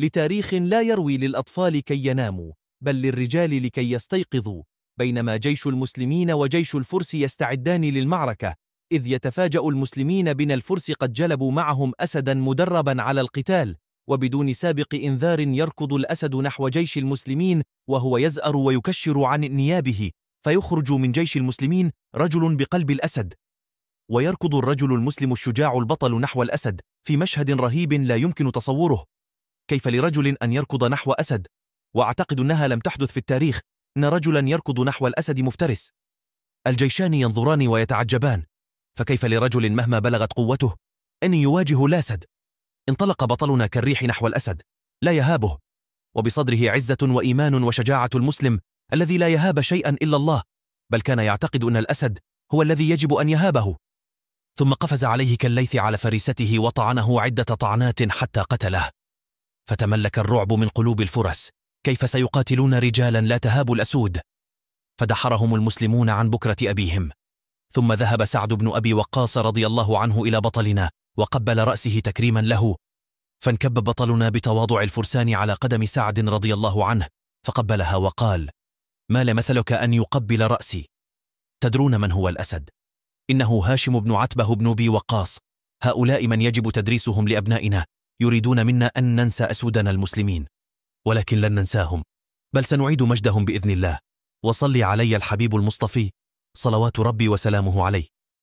لتاريخ لا يروي للأطفال كي يناموا بل للرجال لكي يستيقظوا بينما جيش المسلمين وجيش الفرس يستعدان للمعركة إذ يتفاجأ المسلمين بأن الفرس قد جلبوا معهم أسدا مدربا على القتال وبدون سابق إنذار يركض الأسد نحو جيش المسلمين وهو يزأر ويكشر عن نيابه فيخرج من جيش المسلمين رجل بقلب الأسد ويركض الرجل المسلم الشجاع البطل نحو الأسد في مشهد رهيب لا يمكن تصوره كيف لرجل أن يركض نحو أسد وأعتقد أنها لم تحدث في التاريخ أن رجلا يركض نحو الأسد مفترس الجيشان ينظران ويتعجبان فكيف لرجل مهما بلغت قوته أن يواجه الأسد انطلق بطلنا كالريح نحو الأسد لا يهابه وبصدره عزة وإيمان وشجاعة المسلم الذي لا يهاب شيئا إلا الله بل كان يعتقد أن الأسد هو الذي يجب أن يهابه ثم قفز عليه كالليث على فريسته وطعنه عدة طعنات حتى قتله فتملك الرعب من قلوب الفرس كيف سيقاتلون رجالا لا تهاب الأسود فدحرهم المسلمون عن بكرة أبيهم ثم ذهب سعد بن أبي وقاص رضي الله عنه إلى بطلنا وقبل رأسه تكريما له فانكب بطلنا بتواضع الفرسان على قدم سعد رضي الله عنه فقبلها وقال ما لمثلك أن يقبل رأسي تدرون من هو الأسد إنه هاشم بن عتبة بن بي وقاص هؤلاء من يجب تدريسهم لأبنائنا يريدون منا أن ننسى أسودنا المسلمين ولكن لن ننساهم بل سنعيد مجدهم بإذن الله وصل علي الحبيب المصطفي صلوات ربي وسلامه عليه